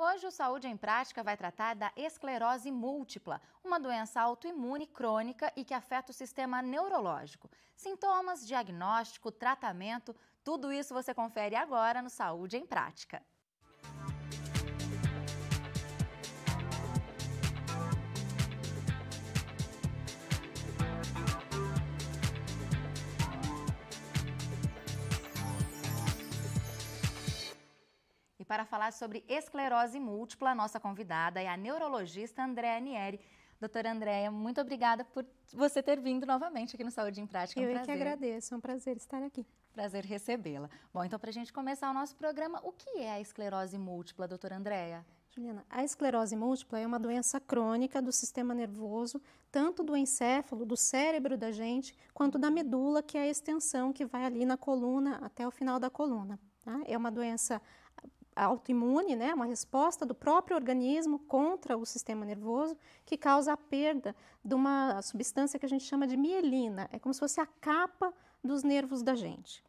Hoje o Saúde em Prática vai tratar da esclerose múltipla, uma doença autoimune crônica e que afeta o sistema neurológico. Sintomas, diagnóstico, tratamento, tudo isso você confere agora no Saúde em Prática. para falar sobre esclerose múltipla, a nossa convidada é a neurologista Andréa Nieri. Doutora Andréa, muito obrigada por você ter vindo novamente aqui no Saúde em Prática. É um Eu é que agradeço, é um prazer estar aqui. Prazer recebê-la. Bom, então, para a gente começar o nosso programa, o que é a esclerose múltipla, doutora Andréa? Juliana, a esclerose múltipla é uma doença crônica do sistema nervoso, tanto do encéfalo, do cérebro da gente, quanto da medula, que é a extensão que vai ali na coluna até o final da coluna. Tá? É uma doença autoimune, né, uma resposta do próprio organismo contra o sistema nervoso que causa a perda de uma substância que a gente chama de mielina. É como se fosse a capa dos nervos da gente.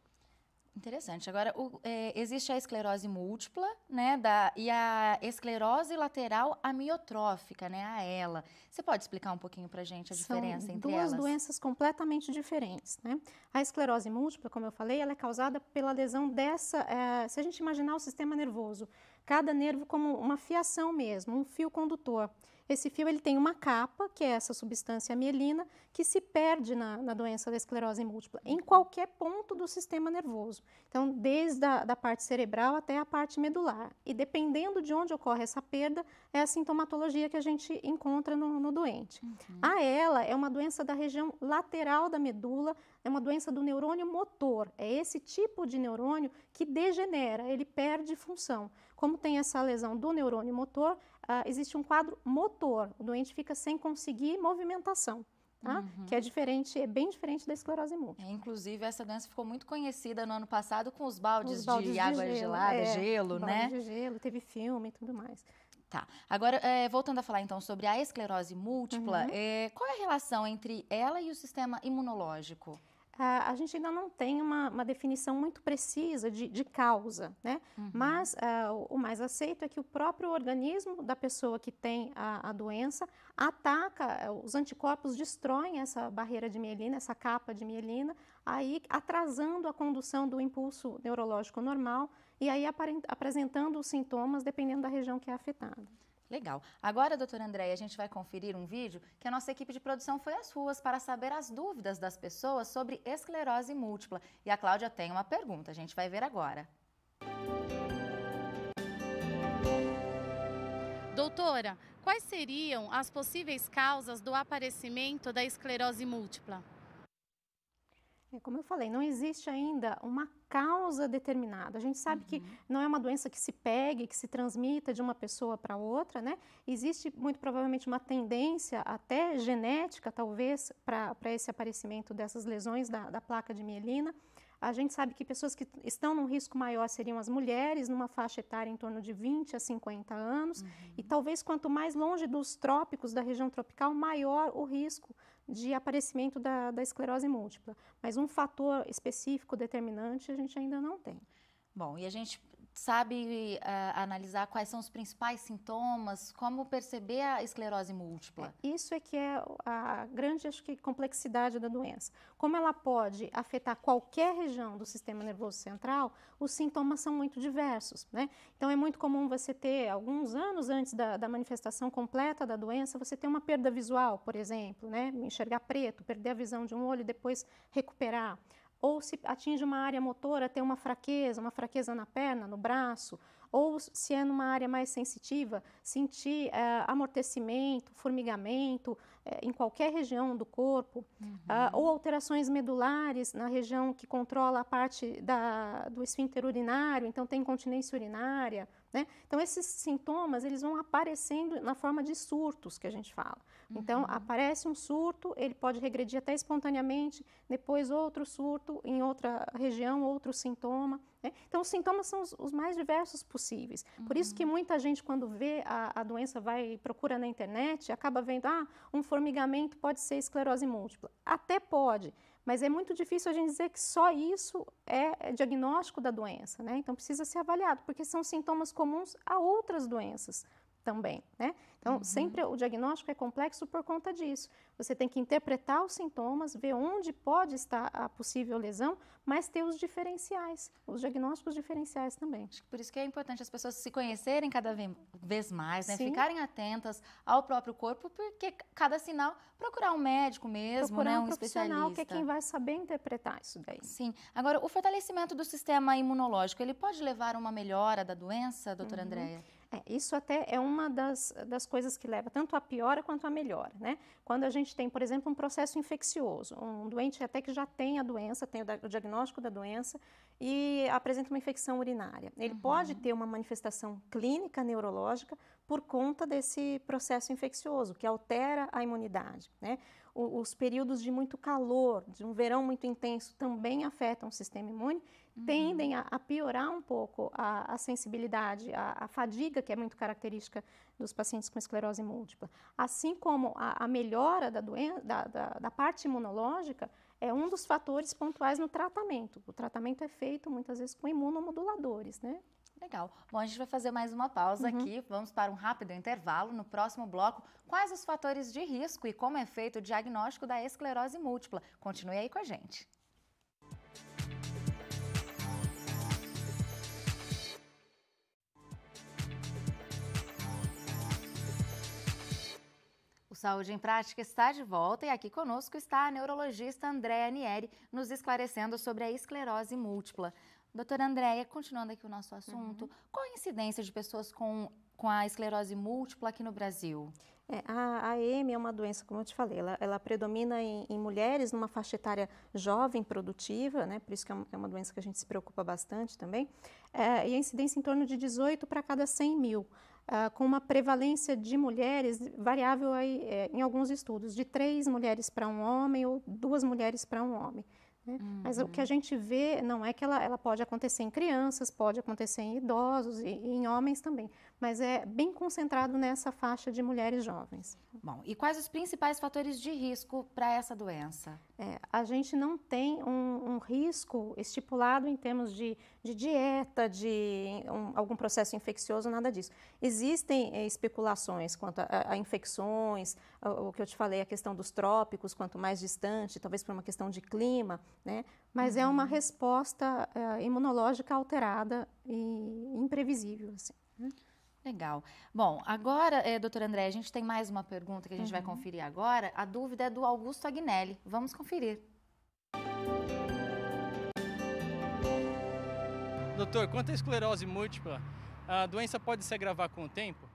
Interessante. Agora, o, é, existe a esclerose múltipla, né? Da, e a esclerose lateral amiotrófica, né? A ela. Você pode explicar um pouquinho pra gente a São diferença entre duas elas? duas doenças completamente diferentes, né? A esclerose múltipla, como eu falei, ela é causada pela lesão dessa... É, se a gente imaginar o sistema nervoso, cada nervo como uma fiação mesmo, um fio condutor. Esse fio ele tem uma capa, que é essa substância mielina, que se perde na, na doença da esclerose múltipla, em qualquer ponto do sistema nervoso. Então, desde a da parte cerebral até a parte medular. E dependendo de onde ocorre essa perda, é a sintomatologia que a gente encontra no, no doente. Uhum. A ela é uma doença da região lateral da medula, é uma doença do neurônio motor. É esse tipo de neurônio que degenera, ele perde função. Como tem essa lesão do neurônio motor, ah, existe um quadro motor. O doente fica sem conseguir movimentação. Tá? Uhum. Que é diferente, é bem diferente da esclerose múltipla. É, inclusive, essa doença ficou muito conhecida no ano passado com os baldes, os baldes de, de, água gelo, gelada, é, gelo, né? de gelo, teve filme e tudo mais. Tá. Agora, é, voltando a falar então sobre a esclerose múltipla, uhum. É, qual é a relação entre ela e o sistema imunológico? Ah, a gente ainda não tem uma, uma definição muito precisa de, de causa, né? Uhum. Mas uh, o mais aceito é que o próprio organismo da pessoa que tem a, a, doença ataca, eh, os anticorpos destroem essa barreira de mielina, essa capa de mielina, aí atrasando a condução do impulso neurológico normal e aí apresentando os sintomas dependendo da região que é afetada. Legal. Agora, doutora Andréia, a gente vai conferir um vídeo que a nossa equipe de produção foi às ruas para saber as dúvidas das pessoas sobre esclerose múltipla. E a Cláudia tem uma pergunta, a gente vai ver agora. Doutora, quais seriam as possíveis causas do aparecimento da esclerose múltipla? É, como eu falei, não existe ainda uma causa determinada. A gente sabe uhum. que não é uma doença que se pegue, que se transmita de uma pessoa para outra, né? Existe muito provavelmente uma tendência, até genética, talvez, para esse aparecimento dessas lesões da, da placa de mielina. A gente sabe que pessoas que estão num risco maior seriam as mulheres, numa faixa etária em torno de 20 a 50 anos. Uhum. E talvez quanto mais longe dos trópicos, da região tropical, maior o risco de aparecimento da, da esclerose múltipla. Mas um fator específico determinante a gente ainda não tem. Bom, e a gente sabe uh, analisar quais são os principais sintomas, como perceber a esclerose múltipla? É, isso é que é a grande acho que, complexidade da doença. Como ela pode afetar qualquer região do sistema nervoso central, os sintomas são muito diversos. Né? Então é muito comum você ter, alguns anos antes da, da manifestação completa da doença, você ter uma perda visual, por exemplo, né? enxergar preto, perder a visão de um olho e depois recuperar ou se atinge uma área motora, tem uma fraqueza, uma fraqueza na perna, no braço, ou se é numa área mais sensitiva, sentir é, amortecimento, formigamento é, em qualquer região do corpo, uhum. uh, ou alterações medulares na região que controla a parte da, do esfíncter urinário, então tem incontinência urinária, né? Então esses sintomas, eles vão aparecendo na forma de surtos que a gente fala. Então, uhum. aparece um surto, ele pode regredir até espontaneamente, depois outro surto em outra região, outro sintoma. Né? Então, os sintomas são os, os mais diversos possíveis. Uhum. Por isso que uhum. muita gente, quando vê a, a doença, vai procura na internet, acaba vendo, ah, um formigamento pode ser esclerose múltipla. Até pode, mas é muito difícil a gente dizer que só isso é, é diagnóstico da doença, né? Então, precisa ser avaliado, porque são sintomas comuns a outras doenças, também, né? Então, uhum. sempre o diagnóstico é complexo por conta disso. Você tem que interpretar os sintomas, ver onde pode estar a possível lesão, mas ter os diferenciais, os diagnósticos diferenciais também. Acho que por isso que é importante as pessoas se conhecerem cada vez mais, né? Ficarem atentas ao próprio corpo, porque cada sinal, procurar um médico mesmo, procurar né? Um, um profissional que é quem vai saber interpretar isso daí. Sim. Agora, o fortalecimento do sistema imunológico, ele pode levar a uma melhora da doença, doutora uhum. Andréia? É, isso até é uma das, das coisas que leva tanto à piora quanto à melhora, né? Quando a gente tem, por exemplo, um processo infeccioso, um doente até que já tem a doença, tem o, diagnóstico da doença e apresenta uma infecção urinária. Ele uhum. pode ter uma manifestação clínica neurológica por conta desse processo infeccioso, que altera a imunidade, né? O, os períodos de muito calor, de um verão muito intenso, também afetam o sistema imune tendem uhum. a, a, piorar um pouco a, a sensibilidade, a, a, fadiga que é muito característica dos pacientes com esclerose múltipla. Assim como a, melhora da, doen- da, da, da parte imunológica é um dos fatores pontuais no tratamento. O tratamento é feito muitas vezes com imunomoduladores, né? Legal. Bom, a gente vai fazer mais uma pausa uhum. aqui. Vamos para um rápido intervalo. No próximo bloco, quais os fatores de risco e como é feito o diagnóstico da esclerose múltipla? Continue aí com a gente. Saúde em Prática está de volta e aqui conosco está a neurologista Andréa Nieri nos esclarecendo sobre a esclerose múltipla. Doutora Andréia, continuando aqui o nosso uhum. assunto, uhum. qual a incidência de pessoas com, com a esclerose múltipla aqui no Brasil? É, a AM é uma doença, como eu te falei, ela, ela predomina em, em, mulheres numa faixa etária jovem, produtiva, né? por isso que é, é uma doença que a gente se preocupa bastante também, é, e a incidência em torno de 18 para cada 100 mil, uh, com uma prevalência de mulheres variável aí, é, em alguns estudos, de três mulheres para um homem ou duas mulheres para um homem. Né? Uhum. Mas o que a uhum. gente vê não é que ela, ela pode acontecer em crianças, pode acontecer em idosos e, e em homens também mas é bem concentrado nessa faixa de mulheres jovens. Bom, e quais os principais fatores de risco para essa doença? É, a gente não tem um, um, risco estipulado em termos de, de dieta, de um, algum processo infeccioso, nada disso. Existem é, especulações quanto a, a, infecções, o que eu te falei, a questão dos trópicos, quanto mais distante, talvez por uma questão de clima, né? mas uhum. é uma uhum. resposta é, imunológica alterada e imprevisível. Assim. Uhum. Legal. Bom, agora, é, doutor André, a gente tem mais uma pergunta que a gente uhum. vai conferir agora. A dúvida é do Augusto Agnelli. Vamos conferir. Doutor, quanto à esclerose múltipla, a doença pode se agravar com o tempo?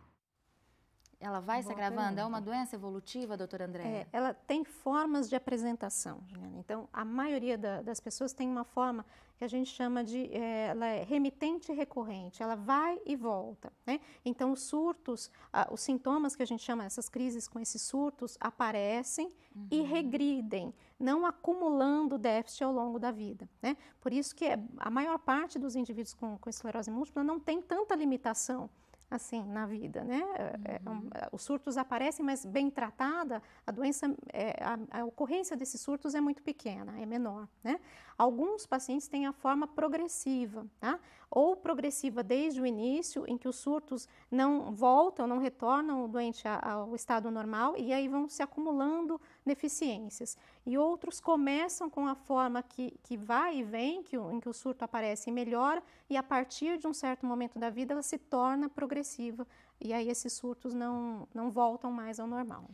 Ela vai Boa se agravando? Pergunta. É uma doença evolutiva, doutora Andréia? É, ela tem formas de apresentação, Juliana. Então, a maioria da, das pessoas tem uma forma que a gente chama de é, ela é remitente e recorrente, ela vai e volta. Né? Então, os surtos, ah, os sintomas que a gente chama, essas crises com esses surtos, aparecem uhum. e regridem, não acumulando déficit ao longo da vida. Né? Por isso que é, a maior parte dos indivíduos com, com esclerose múltipla não tem tanta limitação assim na vida, né? É, é uhum. É, os surtos aparecem, mas bem tratada, a doença, é, a, a, ocorrência desses surtos é muito pequena, é menor, né? Alguns pacientes têm a forma progressiva, tá? ou progressiva desde o início, em que os surtos não voltam, não retornam o doente ao estado normal e aí vão se acumulando deficiências. E outros começam com a forma que, que vai e vem, que, em que o surto aparece e melhora, e a partir de um certo momento da vida ela se torna progressiva e aí esses surtos não, não voltam mais ao normal.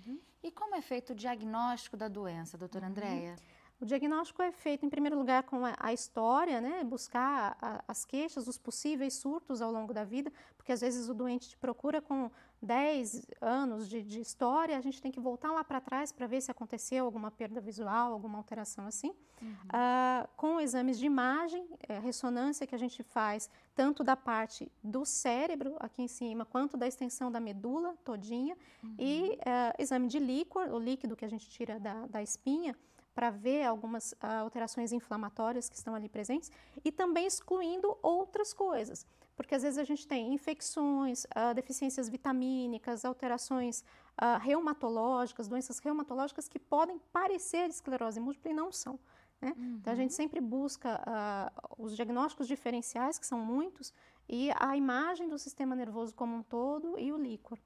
E como é feito o diagnóstico da doença, doutora uhum. Andréia? O diagnóstico é feito, em primeiro lugar, com a história, né? buscar a, as queixas, os possíveis surtos ao longo da vida, porque às vezes o doente te procura com 10 anos de, de história, a gente tem que voltar lá para trás para ver se aconteceu alguma perda visual, alguma alteração assim. Uhum. Uh, com exames de imagem, é, ressonância que a gente faz tanto da parte do cérebro, aqui em cima, quanto da extensão da medula todinha, uhum. e uh, exame de líquor, o líquido que a gente tira da, da espinha para ver algumas ah, alterações inflamatórias que estão ali presentes e também excluindo outras coisas, porque às vezes a gente tem infecções, ah, deficiências vitamínicas, alterações ah, reumatológicas, doenças reumatológicas que podem parecer esclerose múltipla e não são. Né? Uhum. Então a uhum. gente sempre busca uh, os diagnósticos diferenciais, que são muitos, e a imagem do sistema nervoso como um todo e o líquor.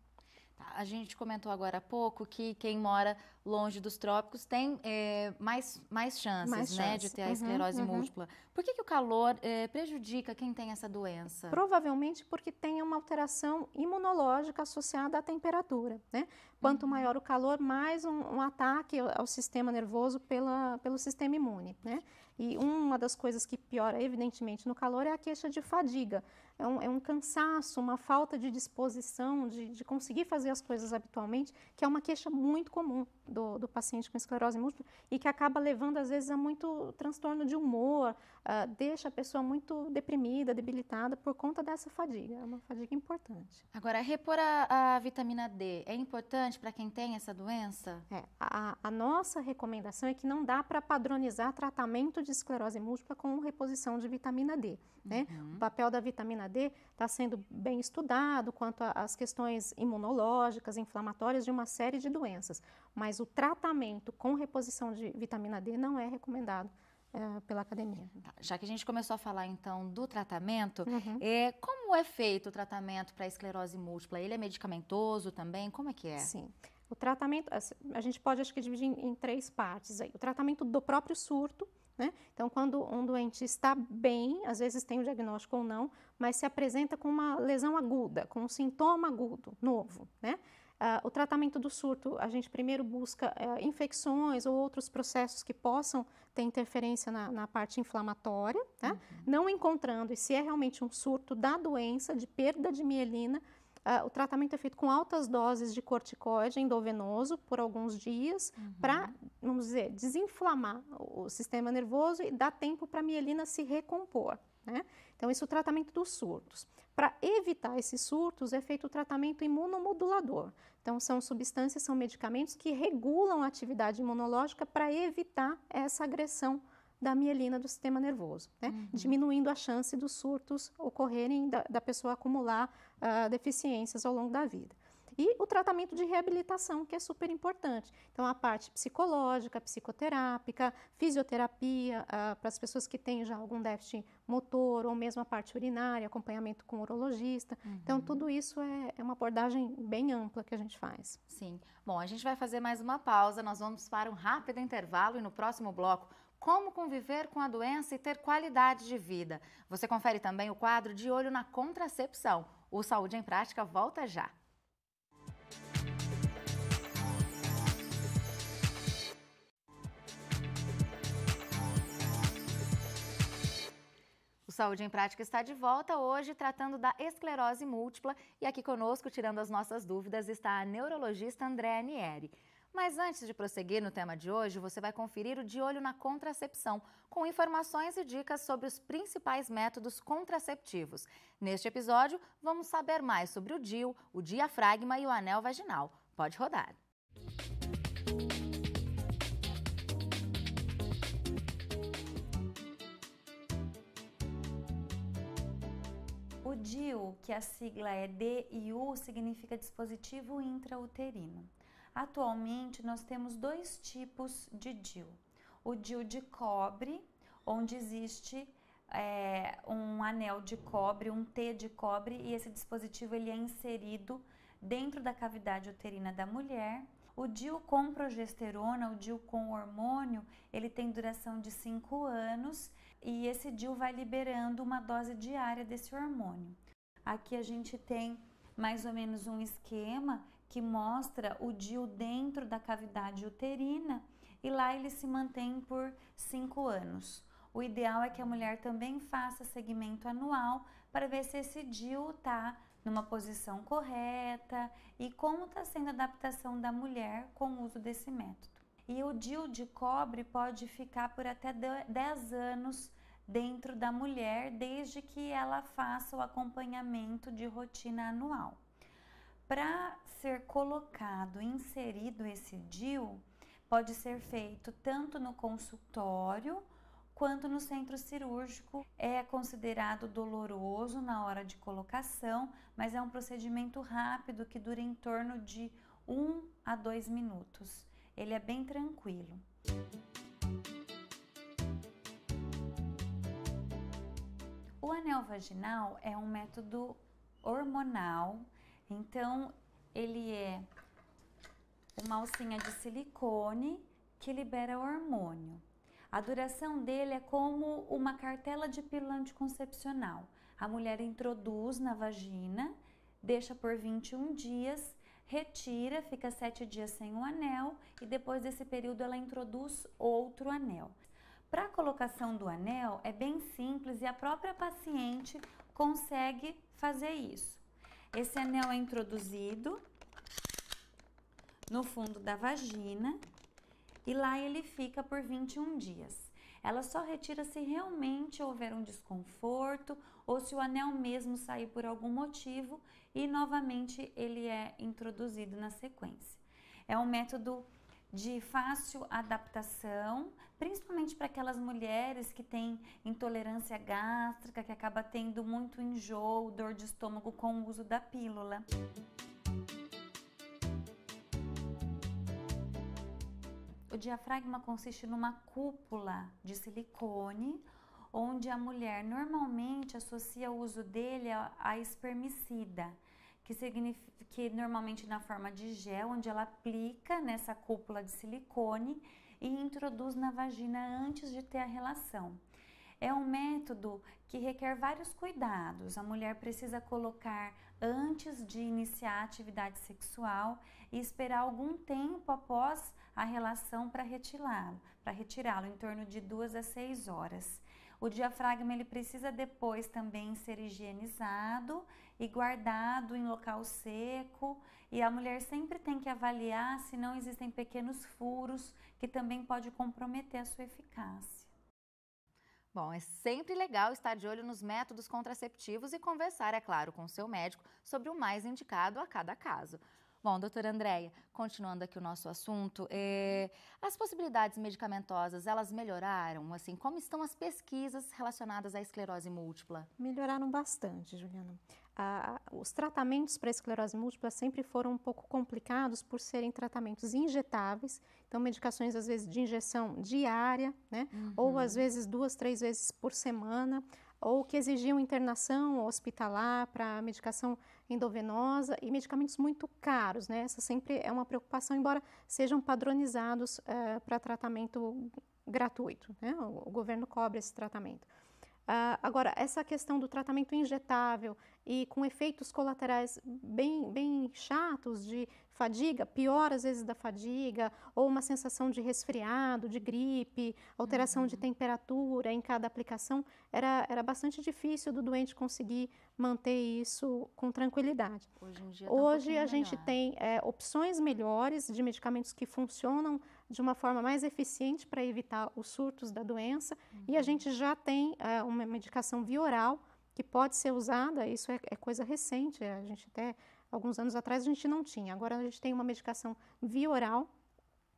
Tá, a gente comentou agora há pouco que quem mora longe dos trópicos tem é, mais, mais chances mais né, de ter a uhum, esclerose uhum, múltipla. Uhum. Por que, que o calor é, prejudica quem tem essa doença? Provavelmente porque tem uma alteração imunológica associada à temperatura. Né? Quanto uhum. maior o calor, mais um, um, ataque ao sistema nervoso pela, pelo sistema imune. Né? E uma das coisas que piora, evidentemente, no calor é a queixa de fadiga é um, é um cansaço, uma falta de disposição de, de, conseguir fazer as coisas habitualmente, que é uma queixa muito comum do, do paciente com esclerose múltipla e que acaba levando, às vezes, a muito transtorno de humor, uh, deixa a pessoa muito deprimida, debilitada por conta dessa fadiga. É uma fadiga importante. Agora, repor a, a vitamina D é importante para quem tem essa doença? É, a, a nossa recomendação é que não dá para padronizar tratamento de esclerose múltipla com reposição de vitamina D. Né? Uhum. O papel da vitamina vitamina D está sendo bem estudado quanto às questões imunológicas, inflamatórias de uma série de doenças, mas o tratamento com reposição de vitamina D não é recomendado é, pela academia. Tá, já que a gente começou a falar então do tratamento, uhum. é, como é feito o tratamento para esclerose múltipla? Ele é medicamentoso também? Como é que é? Sim. O tratamento, a gente pode acho que dividir em, em três partes aí. O tratamento do próprio surto, né? Então, quando um doente está bem, às vezes tem o diagnóstico ou não, mas se apresenta com uma lesão aguda, com um sintoma agudo, novo, né? Uh, o tratamento do surto, a gente primeiro busca uh, infecções ou outros processos que possam ter interferência na, na parte inflamatória, tá? uhum. não encontrando, e se é realmente um surto da doença, de perda de mielina, Uh, o tratamento é feito com altas doses de corticoide endovenoso por alguns dias uhum. para, vamos dizer, desinflamar o sistema nervoso e dar tempo para a mielina se recompor. Né? Então, isso é o tratamento dos surtos. Para evitar esses surtos, é feito o tratamento imunomodulador. Então, são substâncias, são medicamentos que regulam a atividade imunológica para evitar essa agressão da mielina do sistema nervoso, né? uhum. diminuindo a chance dos surtos ocorrerem, da, da pessoa acumular uh, deficiências ao longo da vida. E o tratamento de reabilitação, que é super importante. Então, a parte psicológica, psicoterápica, fisioterapia, uh, para as pessoas que têm já algum déficit motor, ou mesmo a parte urinária, acompanhamento com urologista. Então, uhum. Então, tudo isso é, é uma abordagem bem ampla que a gente faz. Sim. Bom, a gente vai fazer mais uma pausa, nós vamos para um rápido intervalo e no próximo bloco como conviver com a doença e ter qualidade de vida. Você confere também o quadro de olho na contracepção. O Saúde em Prática volta já. Saúde em Prática está de volta hoje tratando da esclerose múltipla e aqui conosco, tirando as nossas dúvidas, está a neurologista Andréa Nieri. Mas antes de prosseguir no tema de hoje, você vai conferir o De Olho na Contracepção, com informações e dicas sobre os principais métodos contraceptivos. Neste episódio, vamos saber mais sobre o DIU, o diafragma e o anel vaginal. Pode rodar. O DIU, que a sigla é D-I-U, significa dispositivo intrauterino. Atualmente nós temos dois tipos de DIL. O DIL de cobre, onde existe é, um anel de cobre, um T de cobre, e esse dispositivo ele é inserido dentro da cavidade uterina da mulher. O DIU com progesterona, o DIU com hormônio, ele tem duração de 5 anos e esse DIU vai liberando uma dose diária desse hormônio. Aqui a gente tem mais ou menos um esquema que mostra o DIU dentro da cavidade uterina e lá ele se mantém por 5 anos. O ideal é que a mulher também faça segmento anual para ver se esse DIU está numa posição correta e como está sendo a adaptação da mulher com o uso desse método. E o DIU de cobre pode ficar por até 10 anos dentro da mulher, desde que ela faça o acompanhamento de rotina anual. Para ser colocado, inserido esse DIU, pode ser feito tanto no consultório quanto no centro cirúrgico. É considerado doloroso na hora de colocação, mas é um procedimento rápido que dura em torno de 1 a 2 minutos. Ele é bem tranquilo. O anel vaginal é um método hormonal então, ele é uma alcinha de silicone que libera hormônio. A duração dele é como uma cartela de pílula anticoncepcional. A mulher introduz na vagina, deixa por 21 dias, retira, fica 7 dias sem o anel e depois desse período ela introduz outro anel. Para a colocação do anel é bem simples e a própria paciente consegue fazer isso. Esse anel é introduzido no fundo da vagina e lá ele fica por 21 dias. Ela só retira se realmente houver um desconforto ou se o anel mesmo sair por algum motivo e novamente ele é introduzido na sequência. É um método de fácil adaptação, principalmente para aquelas mulheres que têm intolerância gástrica, que acaba tendo muito enjoo, dor de estômago com o uso da pílula. O diafragma consiste numa cúpula de silicone, onde a mulher normalmente associa o uso dele à a espermicida, que, significa, que normalmente na forma de gel, onde ela aplica nessa cúpula de silicone e introduz na vagina antes de ter a relação. É um método que requer vários cuidados. A mulher precisa colocar antes de iniciar a atividade sexual e esperar algum tempo após a relação para retirá-lo, para retirá-lo em torno de duas a seis horas. O diafragma ele precisa depois também ser higienizado e guardado em local seco, e a mulher sempre tem que avaliar se não existem pequenos furos que também pode comprometer a sua eficácia. Bom, é sempre legal estar de olho nos métodos contraceptivos e conversar, é claro, com o seu médico sobre o mais indicado a cada caso. Bom, doutora Andréia, continuando aqui o nosso assunto, eh, as possibilidades medicamentosas, elas melhoraram? Assim, como estão as pesquisas relacionadas à esclerose múltipla? Melhoraram bastante, Juliana. Ah, os tratamentos para esclerose múltipla sempre foram um pouco complicados por serem tratamentos injetáveis, então medicações às vezes de injeção diária, né? Uhum. Ou às vezes duas, três vezes por semana, ou que exigiam internação hospitalar para medicação endovenosa e medicamentos muito caros, né? Essa sempre é uma preocupação, embora sejam padronizados eh, para tratamento gratuito, né? O, o governo cobre esse tratamento. Uh, agora, essa questão do tratamento injetável e com efeitos colaterais bem, bem chatos de fadiga, pior às vezes da fadiga, ou uma sensação de resfriado, de gripe, alteração uhum. de temperatura em cada aplicação, era, era bastante difícil do doente conseguir manter isso com tranquilidade. Hoje, tá um a melhor. gente tem é, opções melhores de medicamentos que funcionam de uma forma mais eficiente para evitar os surtos da doença. Uhum. E a uhum. gente já tem é, uma medicação via oral que pode ser usada, isso é, é, coisa recente, é, a gente até alguns anos atrás a gente não tinha. Agora a gente tem uma medicação via oral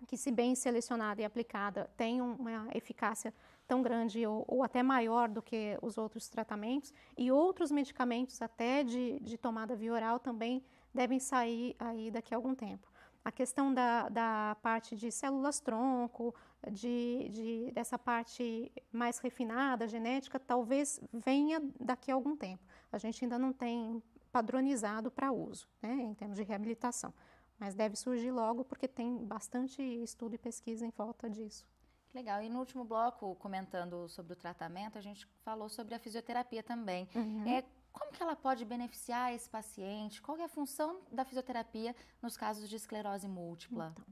que, se bem selecionada e aplicada, tem uma eficácia tão grande ou, ou, até maior do que os outros tratamentos e outros medicamentos até de, de tomada via oral também devem sair aí daqui a algum tempo. A questão da, da parte de células-tronco, de, de, dessa parte mais refinada, genética, talvez venha daqui a algum tempo. A gente ainda não tem padronizado para uso, né, em termos de reabilitação. Mas deve surgir logo, porque tem bastante estudo e pesquisa em volta disso. Legal. E no último bloco, comentando sobre o tratamento, a gente falou sobre a fisioterapia também. Uhum. É, como que ela pode beneficiar esse paciente? Qual é a função da fisioterapia nos casos de esclerose múltipla? Então,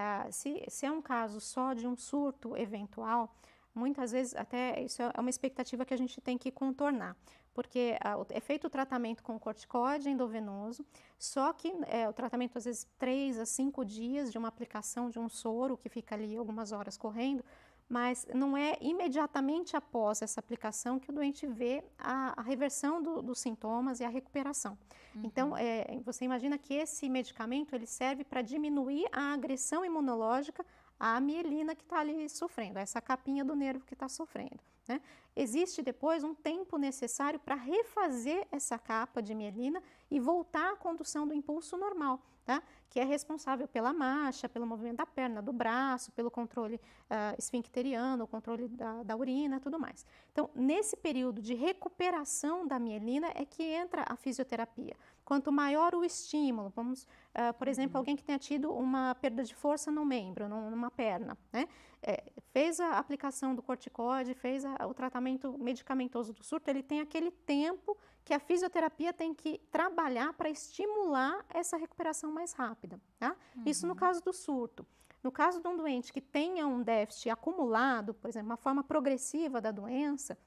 é, se, se é um caso só de um surto eventual, muitas vezes até isso é uma expectativa que a gente tem que contornar, porque ah, é feito o tratamento com corticoide endovenoso, só que é, o tratamento às vezes 3 a 5 dias de uma aplicação de um soro que fica ali algumas horas correndo, mas não é imediatamente após essa aplicação que o doente vê a, a reversão do, dos sintomas e a recuperação. Uhum. Então, é, você imagina que esse medicamento ele serve para diminuir a agressão imunológica à mielina que está ali sofrendo, essa capinha do nervo que está sofrendo. Né? Existe depois um tempo necessário para refazer essa capa de mielina e voltar à condução do impulso normal, tá? que é responsável pela marcha, pelo movimento da perna, do braço, pelo controle uh, esfincteriano, o controle da, da urina, tudo mais. Então, nesse período de recuperação da mielina é que entra a fisioterapia. Quanto maior o estímulo, vamos, uh, por exemplo, uhum. alguém que tenha tido uma perda de força no membro, numa perna, né? É, fez a aplicação do corticoide, fez a, o tratamento medicamentoso do surto, ele tem aquele tempo que a fisioterapia tem que trabalhar para estimular essa recuperação mais rápida. Tá? Uhum. Isso no uhum. caso do surto. No caso de um doente que tenha um déficit acumulado, por exemplo, uma forma progressiva da doença,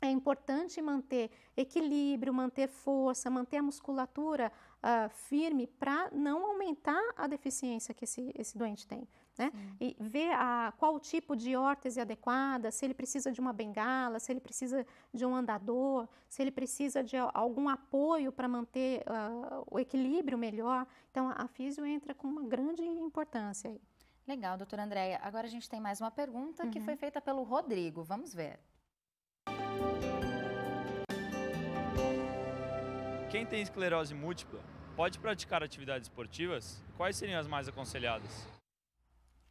é importante manter equilíbrio, manter força, manter a musculatura uh, firme para não aumentar a deficiência que esse, esse doente tem. Né? E ver a, qual o tipo de órtese adequada, se ele precisa de uma bengala, se ele precisa de um andador, se ele precisa de algum apoio para manter uh, o equilíbrio melhor. Então, a, a físio entra com uma grande importância aí. Legal, doutora Andréia. Agora a gente tem mais uma pergunta uhum. que foi feita pelo Rodrigo. Vamos ver. Quem tem esclerose múltipla pode praticar atividades esportivas? Quais seriam as mais aconselhadas?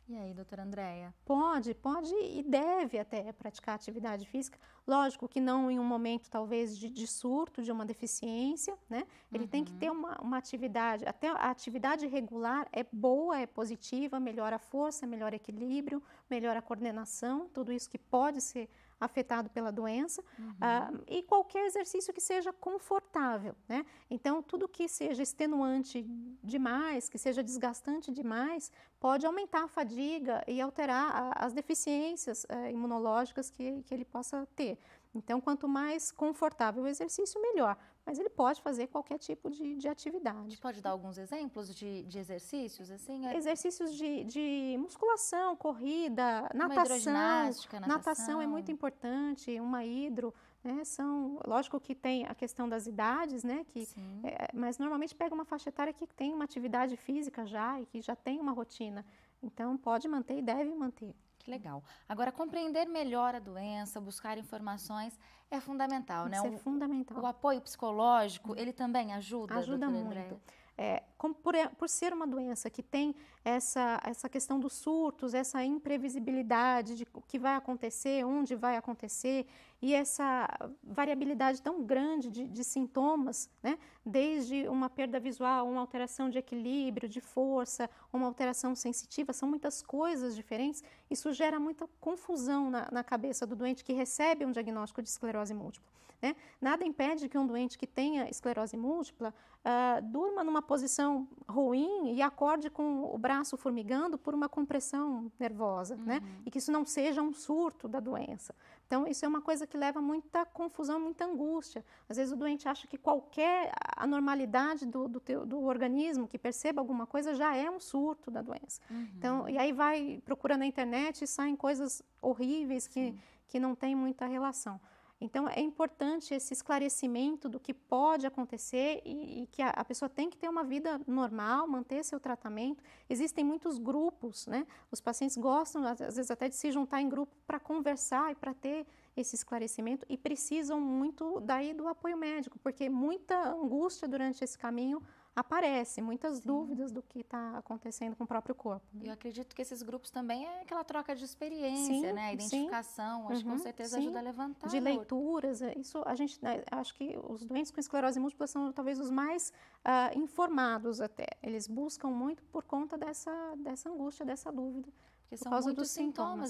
E aí, doutora Andréia? Pode, pode e deve até praticar atividade física. Lógico que não em um momento, talvez, de, de surto, de uma deficiência, né? Ele uhum. tem que uhum. ter uma, uma atividade. Até a atividade regular é boa, é positiva, melhora a força, melhora o equilíbrio, melhora a coordenação, tudo isso que pode ser afetado pela doença uhum. uh, e qualquer exercício que seja confortável, né? Então, tudo que seja extenuante demais, que seja desgastante demais, pode aumentar a fadiga e alterar a, as deficiências uh, imunológicas que, que ele possa ter. Então, quanto mais confortável o exercício, melhor mas ele pode fazer qualquer tipo de, de atividade. gente pode dar alguns exemplos de, de exercícios assim? É exercícios de, de musculação, corrida, natação, natação. Natação é muito importante, uma hidro. Né, são, lógico que tem a questão das idades, né? Que, é, mas normalmente pega uma faixa etária que tem uma atividade física já e que já tem uma rotina. Então pode manter e deve manter que legal. Agora, compreender melhor a doença, buscar informações é fundamental, Isso né? Isso é o, fundamental. O apoio psicológico, ele também ajuda? Ajuda muito. André? é, por, por, ser uma doença que tem essa, essa questão dos surtos, essa imprevisibilidade de o que vai acontecer, onde vai acontecer, e essa variabilidade tão grande de, de sintomas, né? desde uma perda visual, uma alteração de equilíbrio, de força, uma alteração sensitiva, são muitas coisas diferentes, isso gera muita confusão na, na cabeça do doente que recebe um diagnóstico de esclerose múltipla. Né? Nada impede que um doente que tenha esclerose múltipla uh, durma numa posição ruim e acorde com o braço formigando por uma compressão nervosa, né? uhum. né? E que isso não seja um surto da doença. Então, isso é uma coisa que leva muita confusão, muita angústia. Às vezes o doente acha que qualquer anormalidade do, do, teu, do organismo que perceba alguma coisa já é um surto da doença. Uhum. Então, e aí vai procura na internet e saem coisas horríveis que, que não tem muita relação. Então, é importante esse esclarecimento do que pode acontecer e, e que a, a, pessoa tem que ter uma vida normal, manter seu tratamento. Existem muitos grupos, né? Os pacientes gostam, às vezes, até de se juntar em grupo para conversar e para ter esse esclarecimento e precisam muito daí do apoio médico, porque muita angústia durante esse caminho aparece muitas Sim. dúvidas do que está acontecendo com o próprio corpo. Né? Eu acredito que esses grupos também é aquela troca de experiência, sim, né? A identificação, sim. acho que uhum, com certeza sim. ajuda a levantar. De leituras, é, isso a gente, né, acho que os doentes com esclerose múltipla são talvez os mais uh, informados até. Eles buscam muito por conta dessa, dessa angústia, dessa dúvida porque são muitos sintomas,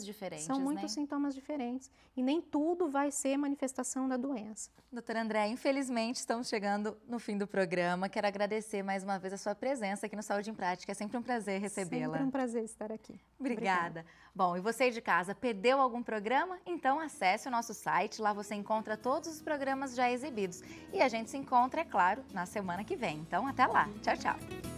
sintomas, diferentes. São muitos né? sintomas diferentes. E nem tudo vai ser manifestação da doença. Doutora André, infelizmente estamos chegando no fim do programa. Quero agradecer mais uma vez a sua presença aqui no Saúde em Prática. É sempre um prazer recebê-la. Sempre um prazer estar aqui. Obrigada. Obrigada. Bom, e você de casa, perdeu algum programa? Então acesse o nosso site, lá você encontra todos os programas já exibidos. E a gente se encontra, é claro, na semana que vem. Então até lá. Tchau, tchau.